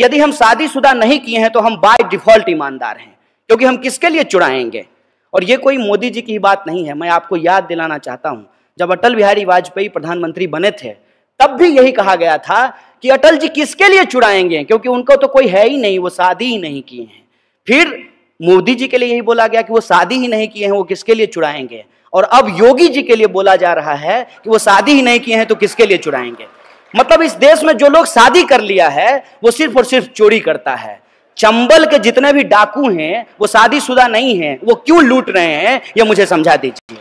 यदि हम शादीशुदा नहीं किए हैं तो हम बाय डिफॉल्ट ईमानदार हैं क्योंकि हम किसके लिए चुड़ाएंगे और ये कोई मोदी जी की बात नहीं है मैं आपको याद दिलाना चाहता हूं जब अटल बिहारी वाजपेयी प्रधानमंत्री बने थे तब भी यही कहा गया था कि अटल जी किसके लिए चुड़ाएंगे क्योंकि उनको तो कोई है ही नहीं वो शादी ही नहीं किए हैं फिर मोदी जी के लिए यही बोला गया कि वो शादी ही नहीं किए हैं वो किसके लिए चुड़ाएंगे और अब योगी जी के लिए बोला जा रहा है कि वो शादी ही नहीं किए हैं तो किसके लिए चुड़ाएंगे मतलब इस देश में जो लोग शादी कर लिया है वो सिर्फ और सिर्फ चोरी करता है चंबल के जितने भी डाकू हैं वो शादीशुदा नहीं हैं वो क्यों लूट रहे हैं ये मुझे समझा दीजिए